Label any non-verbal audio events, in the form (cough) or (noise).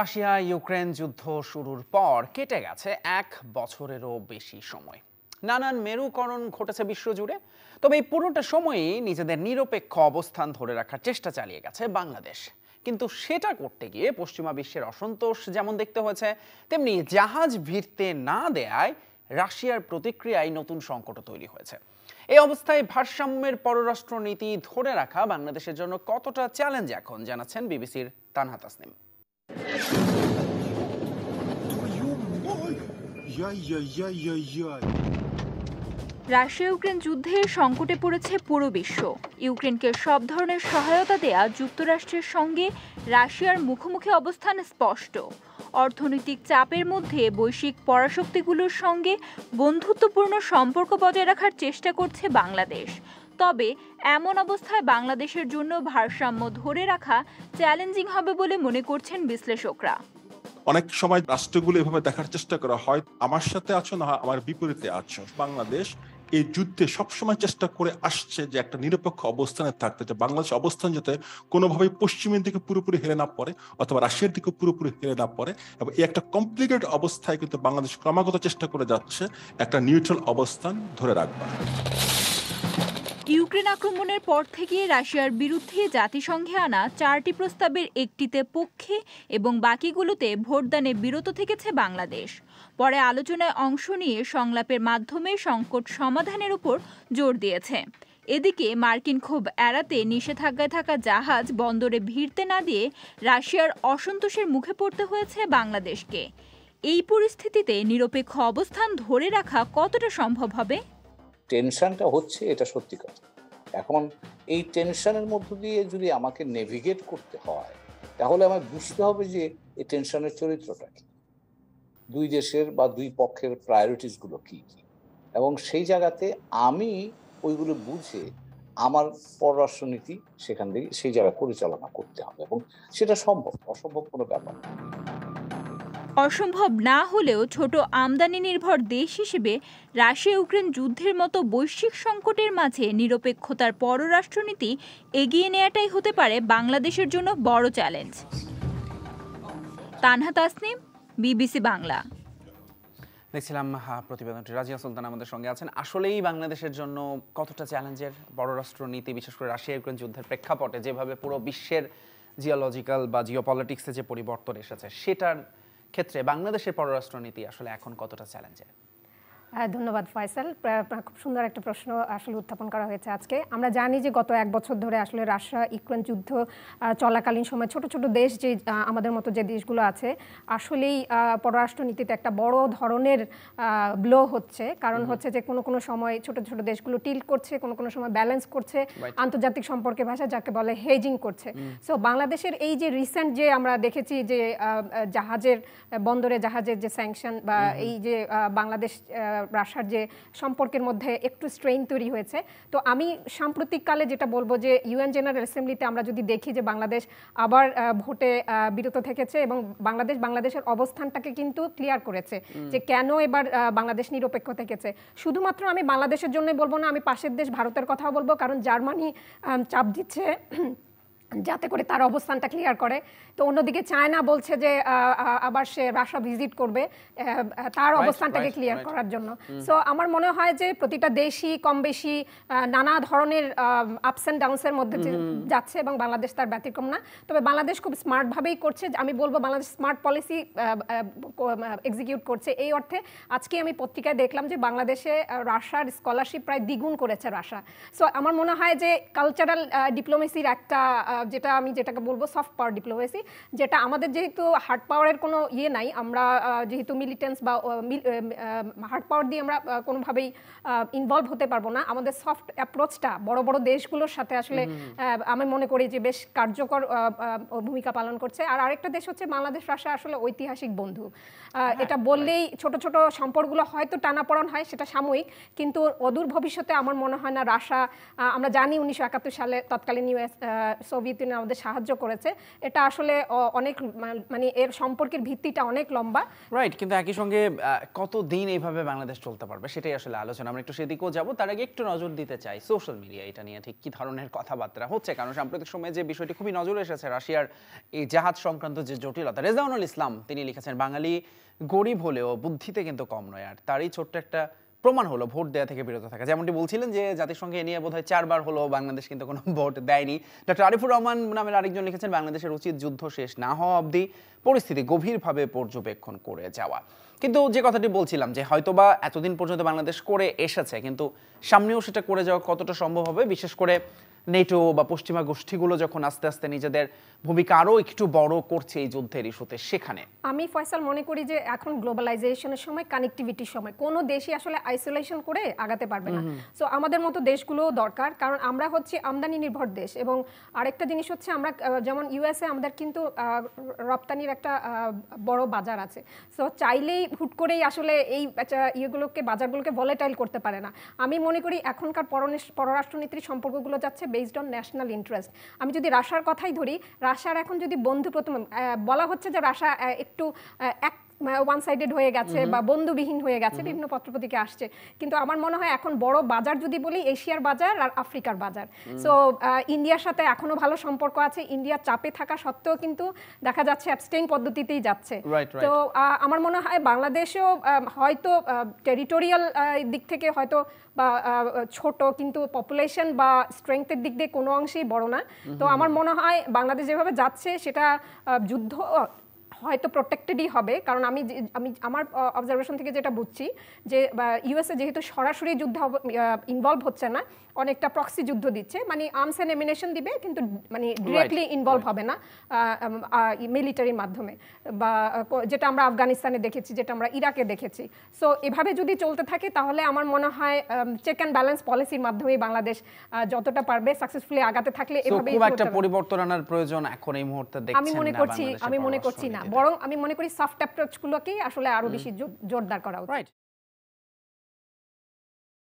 Russia Ukraine যুদ্ধ শুরুর পর কেটে গেছে এক বছরেরও বেশি সময় নানান মেরুকরণ ঘটেছে বিশ্বজুড়ে তবে এই পুরোটা সময়ই নিজেদের নিরপেক্ষ অবস্থান ধরে রাখার চেষ্টা চালিয়ে গেছে বাংলাদেশ কিন্তু সেটা করতে গিয়ে পশ্চিমা বিশ্বের অসন্তোষ যেমন দেখতে হয়েছে তেমনি জাহাজ ভিড়তে না দেয়ায় রাশিয়ার প্রতিক্রিয়ায় নতুন সংকট তৈরি হয়েছে এই অবস্থায় ভারসাম্যের পররাষ্ট্রনীতি ধরে রাখা বাংলাদেশের জন্য কতটা চ্যালেঞ্জ এখন জানাচ্ছেন বিবিসির তানহা তাসনিম রাশিয়া ইউক্রেন যুদ্ধে সংকটে পড়েছে পুরো বিশ্ব ইউক্রেনকে সব ধরনের সহায়তা দেয়া যুক্তরাষ্ট্রের সঙ্গে রাশিয়ার মুখোমুখি অবস্থান স্পষ্ট অর্থনৈতিক চাপের মধ্যে বৈশ্বিক পরাশক্তিগুলোর সঙ্গে বন্ধুত্বপূর্ণ সম্পর্ক বজায় রাখার চেষ্টা করছে বাংলাদেশ তবে এমন অবস্থায় বাংলাদেশের জন্য ভারসাম্য ধরে রাখা চ্যালেঞ্জিং হবে বলে মনে করছেন বিশ্লেষকরা অনেক সময় রাষ্ট্রগুলো এভাবে দেখার চেষ্টা করা হয় আমার সাথে আছো না আমার বিপরীতে আছো বাংলাদেশ এই যুদ্ধে সবসময় চেষ্টা করে আসছে যে একটা নিরপেক্ষ অবস্থানে থাকতে যে বাংলাদেশ অবস্থান যাতে কোনোভাবে পশ্চিমের দিকে পুরোপুরি হেরে না পড়ে অথবা রাশিয়ার দিকে পুরোপুরি হেরে না পড়ে এবং এই একটা কমপ্লিকেটেড অবস্থায় কিন্তু বাংলাদেশ ক্রমাগত চেষ্টা করে যাচ্ছে একটা নিউট্রাল অবস্থান ধরে রাখবার ইউক্রেন আক্রমণের পর থেকে রাশিয়ার বিরুদ্ধে জাতিসংঘে আনা চারটি প্রস্তাবের একটিতে পক্ষে এবং বাকিগুলোতে ভোটদানে বিরত থেকেছে বাংলাদেশ পরে আলোচনায় অংশ নিয়ে সংলাপের মাধ্যমে সংকট সমাধানের উপর জোর দিয়েছে এদিকে মার্কিন ক্ষোভ এড়াতে নিষেধাজ্ঞায় থাকা জাহাজ বন্দরে ভিড়তে না দিয়ে রাশিয়ার অসন্তোষের মুখে পড়তে হয়েছে বাংলাদেশকে এই পরিস্থিতিতে নিরপেক্ষ অবস্থান ধরে রাখা কতটা সম্ভব হবে টেনশনটা হচ্ছে এটা সত্যি কথা এখন এই টেনশনের মধ্য দিয়ে যদি আমাকে নেভিগেট করতে হয় তাহলে আমার বুঝতে হবে যে এই টেনশনের চরিত্রটা কি দুই দেশের বা দুই পক্ষের প্রায়োরিটিসগুলো কী কী এবং সেই জায়গাতে আমি ওইগুলো বুঝে আমার পররাষ্ট্রনীতি সেখান থেকে সেই জায়গায় পরিচালনা করতে হবে এবং সেটা সম্ভব অসম্ভব কোনো ব্যাপার না অসম্ভব না হলেও ছোট আমদানি নির্ভর দেশ হিসেবে রাশিয়া ইউক্রেন যুদ্ধের মতো বৈশ্বিক সংকটের মাঝে নিরপেক্ষতার পররাষ্ট্রনীতি এগিয়ে নেওয়াটাই হতে পারে বাংলাদেশের জন্য বড় চ্যালেঞ্জ তানহা তাসনিম বিবিসি বাংলা দেখছিলাম প্রতিবেদনটি রাজিয়া সুলতান আমাদের সঙ্গে আছেন আসলেই বাংলাদেশের জন্য কতটা চ্যালেঞ্জের বড়রাষ্ট্র নীতি বিশেষ করে রাশিয়া ইউক্রেন যুদ্ধের প্রেক্ষাপটে যেভাবে পুরো বিশ্বের জিওলজিক্যাল বা জিওপলিটিক্সে যে পরিবর্তন এসেছে সেটার ক্ষেত্রে বাংলাদেশের পররাষ্ট্রনীতি আসলে এখন কতটা চ্যালেঞ্জের হ্যাঁ, ধন্যবাদ ফয়সাল খুব সুন্দর একটা প্রশ্ন আসলে উত্থাপন করা হয়েছে আজকে আমরা জানি যে গত এক বছর ধরে আসলে রাশিয়া ইউক্রেন যুদ্ধ চলাকালীন সময় ছোট ছোট দেশ যে আমাদের মতো যে দেশগুলো আছে আসলেই পররাষ্ট্রনীতিতে একটা বড় ধরনের ব্লো হচ্ছে কারণ হচ্ছে যে কোনো কোনো সময় ছোট ছোট দেশগুলো টিল করছে কোনো কোনো সময় ব্যালেন্স করছে আন্তর্জাতিক সম্পর্কে ভাষা যাকে বলে হেজিং করছে সো বাংলাদেশের এই যে রিসেন্ট যে আমরা দেখেছি যে জাহাজের বন্দরে জাহাজের যে স্যাংশন বা এই যে বাংলাদেশ রাশার যে সম্পর্কের মধ্যে একটু স্ট্রেইন তৈরি হয়েছে তো আমি সাম্প্রতিককালে যেটা বলবো যে ইউএন জেনারেল অ্যাসেম্বলিতে আমরা যদি দেখি যে বাংলাদেশ আবার ভোটে বিরত থেকেছে এবং বাংলাদেশ বাংলাদেশের অবস্থানটাকে কিন্তু ক্লিয়ার করেছে যে কেন এবার বাংলাদেশ নিরপেক্ষ থেকেছে শুধুমাত্র আমি বাংলাদেশের জন্য বলবো না আমি পাশের দেশ ভারতের কথাও বলবো কারণ জার্মানি চাপ দিচ্ছে যাতে করে তার অবস্থানটা ক্লিয়ার করে তো অন্যদিকে চায়না বলছে যে আবার সে রাশিয়া ভিজিট করবে তার অবস্থানটাকে ক্লিয়ার করার জন্য সো আমার মনে হয় যে প্রতিটা দেশই কম বেশি নানা ধরনের আপস অ্যান্ড ডাউনসের মধ্যে যাচ্ছে এবং বাংলাদেশ তার ব্যতিক্রম না তবে বাংলাদেশ খুব স্মার্টভাবেই করছে আমি বলবো বাংলাদেশ স্মার্ট পলিসি এক্সিকিউট করছে এই অর্থে আজকে আমি পত্রিকায় দেখলাম যে বাংলাদেশে রাশার স্কলারশিপ প্রায় দ্বিগুণ করেছে রাশা সো আমার মনে হয় যে কালচারাল ডিপ্লোমেসির একটা যেটা আমি যেটাকে বলবো সফট পাওয়ার ডিপ্লোমেসি যেটা আমাদের যেহেতু হার্ড পাওয়ারের কোনো ইয়ে নাই আমরা যেহেতু মিলিটেন্স বা হার্ড পাওয়ার দিয়ে আমরা কোনোভাবেই ইনভলভ হতে পারবো না আমাদের সফট অ্যাপ্রোচটা বড় বড় দেশগুলোর সাথে আসলে আমি মনে করি যে বেশ কার্যকর ভূমিকা পালন করছে আর আরেকটা দেশ হচ্ছে বাংলাদেশ রাশিয়া আসলে ঐতিহাসিক বন্ধু হ্যাঁ, এটা বললেই ছোট ছোট সম্পর্কগুলো হয়তো টানাপড়ন হয় সেটা সাময়িক কিন্তু অদূর ভবিষ্যতে আমার মনে হয় না রাশা আমরা জানি উনিশশো সালে তৎকালীন ইউএস সোভিয়েত তিনি আমাদের সাহায্য করেছে এটা আসলে অনেক মানে এর সম্পর্কের ভিত্তিটা অনেক লম্বা রাইট কিন্তু একই সঙ্গে কত দিন এইভাবে বাংলাদেশ চলতে পারবে সেটাই আসলে আলোচনা আমরা একটু সেদিকেও যাব তার আগে একটু নজর দিতে চাই সোশ্যাল মিডিয়া এটা নিয়ে ঠিক কি ধরনের কথাবার্তা হচ্ছে কারণ সাম্প্রতিক সময়ে যে বিষয়টি খুবই নজর এসেছে রাশিয়ার এই জাহাজ সংক্রান্ত যে জটিলতা রেজাউনুল ইসলাম তিনি লিখেছেন বাঙালি গরিব হলেও বুদ্ধিতে কিন্তু কম নয় আর তারই ছোট্ট একটা প্রমাণ হলো ভোট দেওয়া থেকে বিরত থাকা যেমনটি বলছিলেন যে জাতিসংঘে নিয়ে বোধ হয় চারবার হলো বাংলাদেশ কিন্তু কোনো (laughs) ভোট দেয়নি ডক্টর আরিফুর রহমান নামের আরেকজন লিখেছেন বাংলাদেশের উচিত যুদ্ধ শেষ না হওয়া অবধি পরিস্থিতি গভীরভাবে পর্যবেক্ষণ করে যাওয়া কিন্তু যে কথাটি বলছিলাম যে হয়তোবা এতদিন পর্যন্ত বাংলাদেশ করে এসেছে কিন্তু সামনেও সেটা করে যাওয়া কতটা সম্ভব হবে বিশেষ করে নেটো বা পশ্চিমা গোষ্ঠীগুলো যখন আস্তে আস্তে নিজেদের ভূমিকা আরও একটু বড় করছে এই যুদ্ধের ইস্যুতে সেখানে আমি ফয়সাল মনে করি যে এখন গ্লোবালাইজেশনের সময় কানেকটিভিটির সময় কোনো দেশই আসলে আইসোলেশন করে আগাতে পারবে না সো আমাদের মতো দেশগুলোও দরকার কারণ আমরা হচ্ছে আমদানি নির্ভর দেশ এবং আরেকটা জিনিস হচ্ছে আমরা যেমন ইউএসএ আমাদের কিন্তু রপ্তানির একটা বড় বাজার আছে সো চাইলেই হুট করেই আসলে এই আচ্ছা, ইয়েগুলোকে বাজারগুলোকে ভলেটাইল করতে পারে না আমি মনে করি এখনকার পররাষ্ট্রনীতির সম্পর্কগুলো যাচ্ছে বেসড অন ন্যাশনাল ইন্টারেস্ট আমি যদি রাশার কথাই ধরি রাশার এখন যদি বন্ধু প্রথম বলা হচ্ছে যে রাশা একটু এক ওয়ান সাইডেড হয়ে গেছে বা বন্ধুবিহীন হয়ে গেছে বিভিন্ন পত্রপত্রিকা আসছে কিন্তু আমার মনে হয় এখন বড় বাজার যদি বলি এশিয়ার বাজার আর আফ্রিকার বাজার সো ইন্ডিয়ার সাথে এখনো ভালো সম্পর্ক আছে ইন্ডিয়ার চাপে থাকা সত্ত্বেও কিন্তু দেখা যাচ্ছে অ্যাবস্টেইন পদ্ধতিতেই যাচ্ছে তো আমার মনে হয় বাংলাদেশেও হয়তো টেরিটোরিয়াল দিক থেকে হয়তো বা ছোট কিন্তু পপুলেশন বা স্ট্রেংথের দিক দিয়ে কোনো অংশেই বড় না তো আমার মনে হয় বাংলাদেশ যেভাবে যাচ্ছে সেটা যুদ্ধ হয়তো প্রোটেক্টেডই হবে কারণ আমি আমি আমার অবজারভেশন থেকে যেটা বুঝছি যে ইউএসএ যেহেতু সরাসরি যুদ্ধ ইনভলভ হচ্ছে না অনেকটা প্রক্সি যুদ্ধ দিচ্ছে মানে আর্মস অ্যান্ড এমিনেশন দিবে কিন্তু মানে ডিরেক্টলি ইনভলভ হবে না মিলিটারির মাধ্যমে বা যেটা আমরা আফগানিস্তানে দেখেছি যেটা আমরা ইরাকে দেখেছি সো এভাবে যদি চলতে থাকে তাহলে আমার মনে হয় চেক অ্যান্ড ব্যালেন্স পলিসির মাধ্যমেই বাংলাদেশ যতটা পারবে সাকসেসফুলি আগাতে থাকলে এভাবে একটা পরিবর্তন আনার প্রয়োজন এখন এই মুহূর্তে আমি মনে করছি আমি মনে করছি না বরং আমি মনে করি সফট অ্যাপ্রোচগুলোকেই আসলে আরো বেশি জোরদার করা উচিত